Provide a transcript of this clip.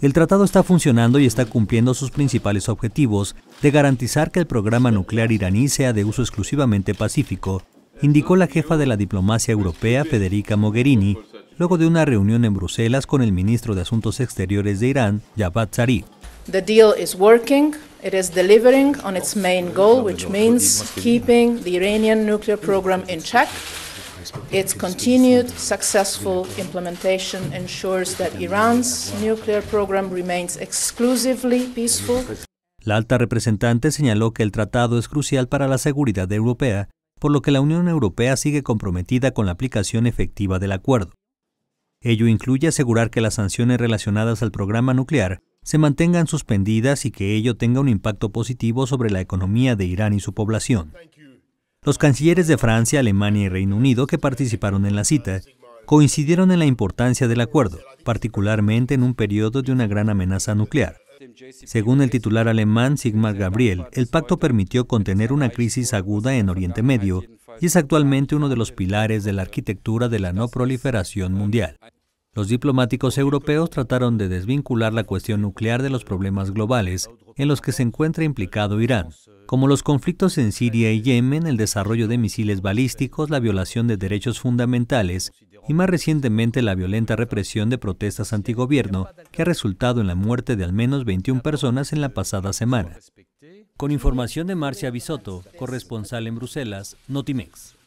El tratado está funcionando y está cumpliendo sus principales objetivos de garantizar que el programa nuclear iraní sea de uso exclusivamente pacífico, indicó la jefa de la diplomacia europea Federica Mogherini, luego de una reunión en Bruselas con el ministro de Asuntos Exteriores de Irán, Javad Zarif. The deal is working. It is delivering on its main goal, which means keeping nuclear program in check Its continued successful implementation ensures that Iran's nuclear program remains peaceful. La alta representante señaló que el tratado es crucial para la seguridad europea, por lo que la Unión Europea sigue comprometida con la aplicación efectiva del acuerdo. Ello incluye asegurar que las sanciones relacionadas al programa nuclear se mantengan suspendidas y que ello tenga un impacto positivo sobre la economía de Irán y su población. Los cancilleres de Francia, Alemania y Reino Unido que participaron en la cita coincidieron en la importancia del acuerdo, particularmente en un periodo de una gran amenaza nuclear. Según el titular alemán Sigmar Gabriel, el pacto permitió contener una crisis aguda en Oriente Medio y es actualmente uno de los pilares de la arquitectura de la no proliferación mundial. Los diplomáticos europeos trataron de desvincular la cuestión nuclear de los problemas globales en los que se encuentra implicado Irán, como los conflictos en Siria y Yemen, el desarrollo de misiles balísticos, la violación de derechos fundamentales y más recientemente la violenta represión de protestas antigobierno que ha resultado en la muerte de al menos 21 personas en la pasada semana. Con información de Marcia Bisotto, corresponsal en Bruselas, Notimex.